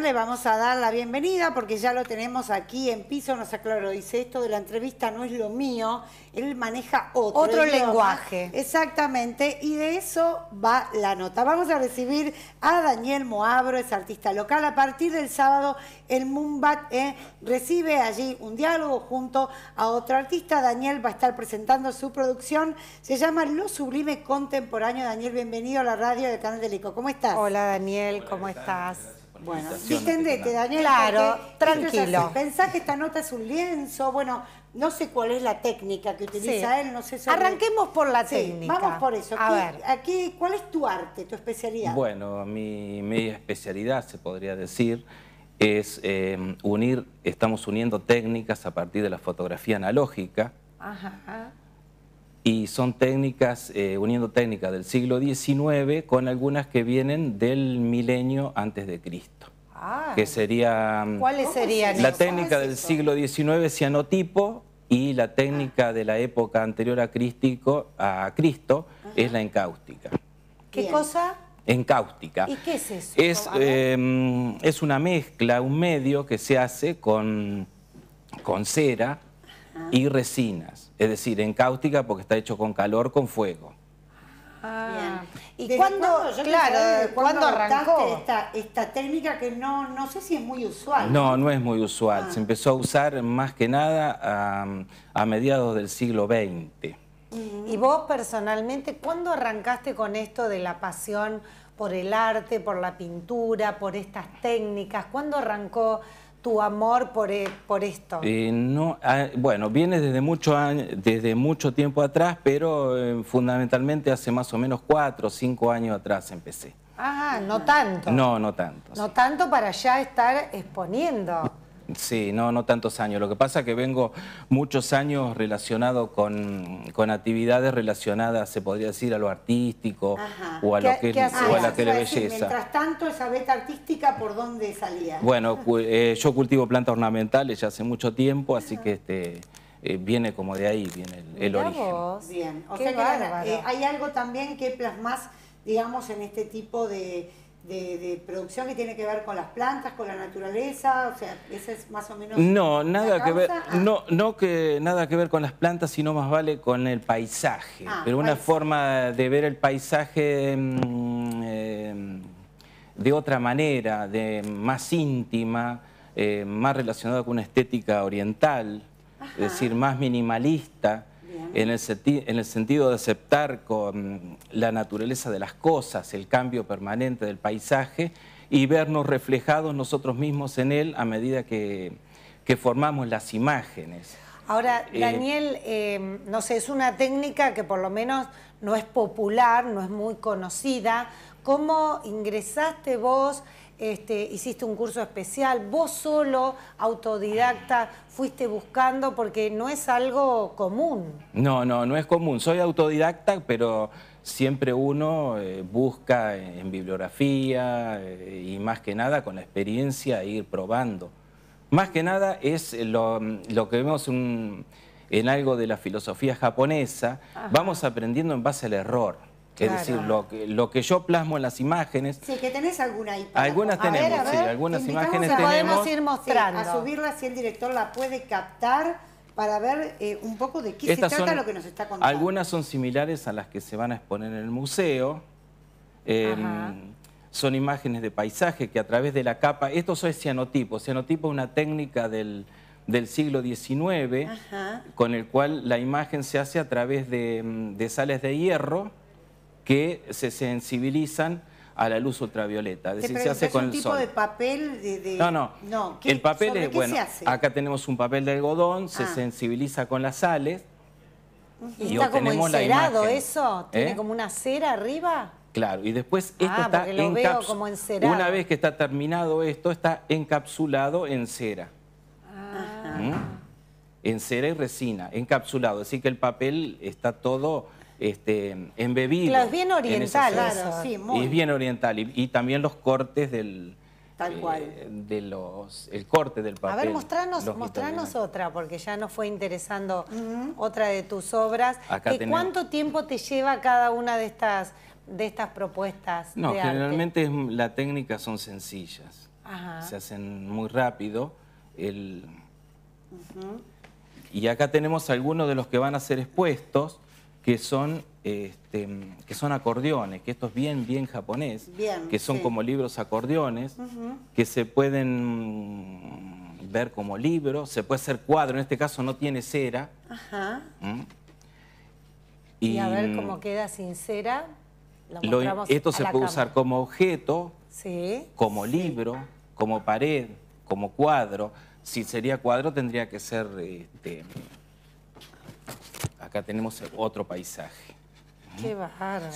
Le vamos a dar la bienvenida porque ya lo tenemos aquí en piso, nos aclaró, dice esto de la entrevista no es lo mío, él maneja otro, lenguaje. Exactamente, y de eso va la nota. Vamos a recibir a Daniel Moabro, es artista local. A partir del sábado, el Mumbat eh, recibe allí un diálogo junto a otro artista. Daniel va a estar presentando su producción, se llama Lo Sublime Contemporáneo. Daniel, bienvenido a la radio de canal de Lico. ¿Cómo estás? Hola Daniel, ¿cómo estás? Bueno, distendete, Daniel. Claro, tranquilo. Pensás que esta nota es un lienzo. Bueno, no sé cuál es la técnica que utiliza él, no sé sobre... Arranquemos por la sí, técnica. Vamos por eso. A ver. Aquí, ¿Cuál es tu arte, tu especialidad? Bueno, mi, mi especialidad, se podría decir, es em, unir, estamos uniendo técnicas a partir de la fotografía analógica. Ajá y son técnicas, eh, uniendo técnicas del siglo XIX con algunas que vienen del milenio antes de Cristo. Ah, que sería mm, ¿Cuáles serían? La técnica del siglo XIX, cianotipo, y la técnica ah. de la época anterior a, a Cristo es la encáustica. ¿Qué cosa? Encáustica. ¿Y qué es eso? Em, es, una mezcla, un medio que se hace con, con cera, y resinas, es decir, en cáustica porque está hecho con calor, con fuego. ¿Y cuándo, claro, cuándo arrancó? Esta, técnica que no, no sé si es muy usual. No, no es muy usual. Ah. Se empezó a usar más que nada a, a mediados del siglo XX. Y vos personalmente, ¿cuándo arrancaste con esto de la pasión por el arte, por la pintura, por estas técnicas? ¿Cuándo arrancó tu amor por, e, por esto? Eh, no, ah, bueno, viene desde mucho, año, desde mucho tiempo atrás, pero eh, fundamentalmente hace más o menos cuatro o cinco años atrás empecé. Ah, no tanto. No, no tanto. No tanto para ya estar exponiendo. Sí, no, no tantos años. Lo que pasa es que vengo muchos años relacionado con, actividades relacionadas, se podría decir, a lo artístico o a lo que es, la belleza. mientras tanto, esa beta artística, ¿por dónde salía? Bueno, eh, yo cultivo plantas ornamentales ya hace mucho tiempo, así que este... Eh, viene como de ahí, viene el, origen. Bien, o sea que, eh, hay algo también que plasmas, digamos, en este tipo de, de, producción que tiene que ver con las plantas, con la naturaleza, o sea, ¿esa es más o menos. No, nada que ver, ah. no, no que nada que ver con las plantas, sino más vale con el paisaje. Ah, pero una forma de ver el paisaje mm, eh, de otra manera, de más íntima, eh, más relacionada con una estética oriental, es decir, más minimalista en el, sentido de aceptar con la naturaleza de las cosas, el cambio permanente del paisaje y vernos reflejados nosotros mismos en él a medida que formamos las imágenes. Ahora, eh, Daniel, em, no sé, es una técnica que por lo menos no es popular, no es muy conocida. ¿Cómo ingresaste vos? Este, hiciste un curso especial, vos solo, autodidacta, fuiste buscando, porque no es algo común. No, no, no es común. Soy autodidacta, pero siempre uno eh, busca en bibliografía eh, y más que nada con la experiencia ir probando. Más que nada es eh, mm, lo, que vemos en algo de la filosofía japonesa, vamos aprendiendo en base al error. Es decir, lo que, lo que yo plasmo en las imágenes... Sí, que tenés alguna ahí. Algunas tenemos, sí, algunas imágenes tenemos. Podemos ir mostrando. a subirla si el director la puede captar para ver eh, un poco de qué se trata lo que nos está contando. Algunas son similares a las que se van a exponer en el museo. Em, son imágenes de paisaje que a través de la capa, esto es cianotipo, cianotipo es una técnica del, siglo XIX, con el cual la imagen se hace a través mm, de, sales de hierro que se sensibilizan a la luz ultravioleta. Es se hace con un tipo de papel? De, No, no. ¿qué, el papel es, bueno, se hace? acá tenemos un papel de algodón, se ah. sensibiliza con las sales. Y, está como encerado eso, tiene ¿Eh? como una cera arriba. Claro, y después ah, esto está lo veo como Una vez que está terminado esto, está encapsulado en cera. Ah. ¿Mm? En cera y resina, encapsulado. Así que el papel está todo este, embebido. Claro, es bien oriental, claro, sí, muy. Es bien oriental. Y, también los cortes del, eh, de los, el corte del papel. A ver, mostrarnos, otra, porque ya nos fue interesando otra de tus obras. ¿Qué ¿Cuánto tiempo te lleva cada una de estas de estas propuestas? No, de generalmente la técnica son sencillas. Ajá. Se hacen muy rápido. Y acá tenemos algunos de los que van a ser expuestos, que son, este, que son acordeones, que esto es bien, bien japonés, bien, que son como libros acordeones, que se pueden ver como libros, se puede hacer cuadro, en este caso no tiene cera. Ajá. ¿Mm? y, a ver cómo queda sin cera esto se puede usar como objeto, como libro, como pared, como cuadro. Si sería cuadro tendría que ser... Este, acá tenemos otro paisaje.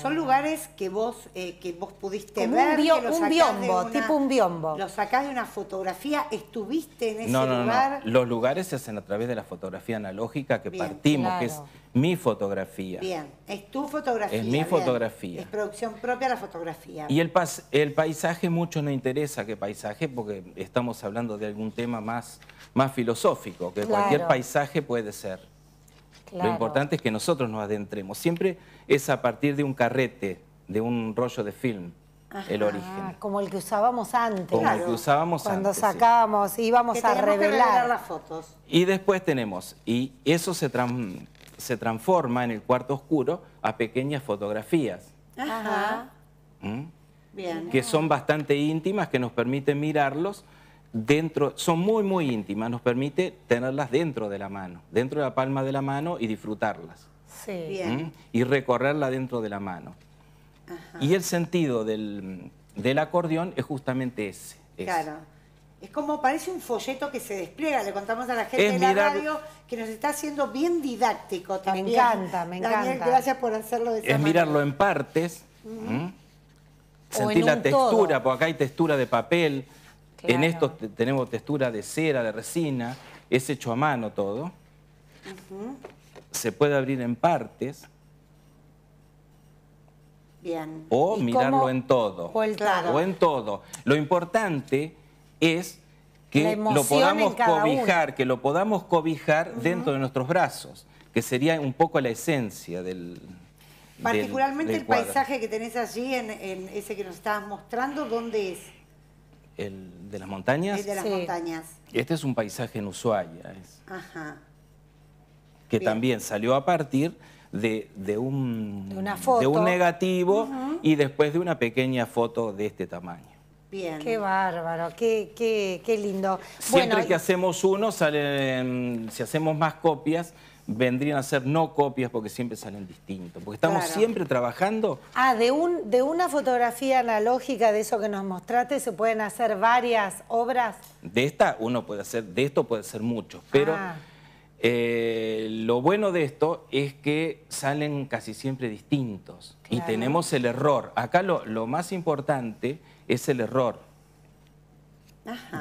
Son lugares que vos, eh, que vos pudiste ver. Un, biombo, tipo un biombo. Lo sacás de una fotografía, estuviste en ese lugar. los lugares se hacen a través de la fotografía analógica que partimos, que es mi fotografía. Bien, es tu fotografía. Es mi fotografía. Es producción propia la fotografía. Y el, el paisaje mucho no interesa qué paisaje, porque estamos hablando de algún tema más, más filosófico, que cualquier paisaje puede ser. Lo importante es que nosotros nos adentremos. Siempre es a partir de un carrete, de un rollo de film. el origen. Como el que usábamos antes. Como el que usábamos Cuando antes. Cuando sacábamos, íbamos a revelar. las fotos. Y después tenemos, y eso se, se transforma en el cuarto oscuro a pequeñas fotografías. Ajá. ¿Mm? Bien. Que son bastante íntimas, que nos permiten mirarlos dentro, son muy, muy íntimas, nos permite tenerlas dentro de la mano, dentro de la palma de la mano y disfrutarlas. Sí. Y recorrerla dentro de la mano. Y el sentido del, acordeón es justamente ese. Claro. Es como parece un folleto que se despliega. Le contamos a la gente de la radio que nos está haciendo bien didáctico también. Me encanta, me encanta. Daniel, gracias por hacerlo de esa Es mirarlo en partes, sentir la textura, porque acá hay textura de papel, en estos tenemos textura de cera, de resina, es hecho a mano todo. Se puede abrir en partes. Bien. O mirarlo en todo. O, en todo. Lo importante es que lo podamos cobijar, que lo podamos cobijar dentro de nuestros brazos, que sería un poco la esencia del, Particularmente el paisaje que tenés allí, en, ese que nos estabas mostrando, ¿dónde es? El, de las montañas. de las montañas. Este es un paisaje en Ushuaia. Ajá. Que también salió a partir de, de, un, de, un negativo y después de una pequeña foto de este tamaño. Bien. Qué bárbaro, qué, lindo. Siempre que hacemos uno, si hacemos más copias, vendrían a ser no copias porque siempre salen distintos, porque estamos siempre trabajando. Ah, de, un, de una fotografía analógica de eso que nos mostraste se pueden hacer varias obras. De esta uno puede hacer, de esto puede ser muchos, pero ah. eh, lo bueno de esto es que salen casi siempre distintos y tenemos el error. Acá lo, más importante es el error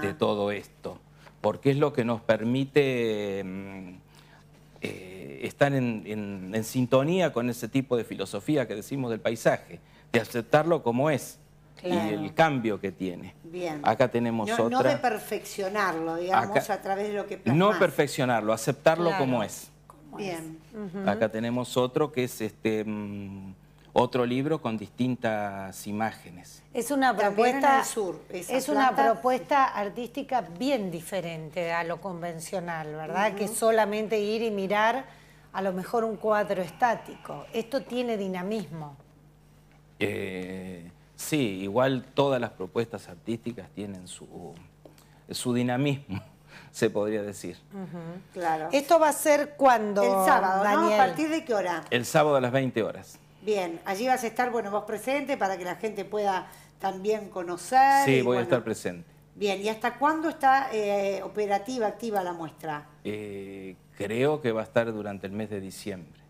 de todo esto, porque es lo que nos permite mm, eh, están en, sintonía con ese tipo de filosofía que decimos del paisaje, de aceptarlo como es. Y el cambio que tiene. Acá tenemos otro otra. No de perfeccionarlo, digamos, a través de lo que plasmás. No perfeccionarlo, aceptarlo como es. Acá tenemos otro que es este. Mm, otro libro con distintas imágenes. Es una propuesta, es una propuesta artística bien diferente a lo convencional, ¿verdad? Que solamente ir y mirar a lo mejor un cuadro estático. Esto tiene dinamismo. Eh, sí, igual todas las propuestas artísticas tienen su, dinamismo se podría decir. claro. ¿Esto va a ser cuando. El sábado, Daniel? ¿A partir de qué hora? El sábado a las 20 horas. Bien, allí vas a estar, bueno, vos presente para que la gente pueda también conocer. Sí, voy a estar presente. Bien, ¿y hasta cuándo está eh, operativa, activa la muestra? Eh, creo que va a estar durante el mes de diciembre.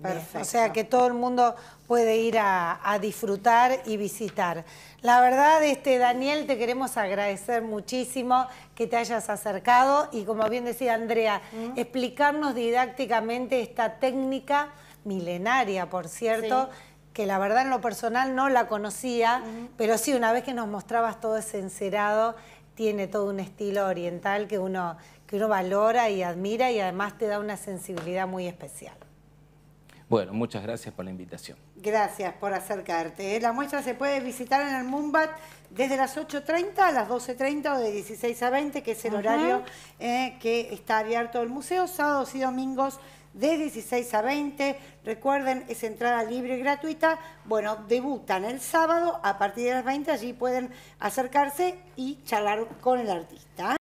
Perfecto. O sea que todo el mundo puede ir a, disfrutar y visitar. La verdad, este, Daniel, te queremos agradecer muchísimo que te hayas acercado y como bien decía Andrea, explicarnos didácticamente esta técnica milenaria, por cierto. que la verdad en lo personal no la conocía, pero sí, una vez que nos mostrabas todo ese encerado, tiene todo un estilo oriental que uno, que uno valora y admira y además te da una sensibilidad muy especial. Bueno, muchas gracias por la invitación. Gracias por acercarte. ¿eh? La muestra se puede visitar en el Mumbat desde las 8.30 a las 12.30 o de 16 a 20, que es el horario eh, que está abierto el museo, sábados y domingos de 16 a 20. Recuerden, es entrada libre y gratuita. Bueno, debutan el sábado a partir de las 20, allí pueden acercarse y charlar con el artista.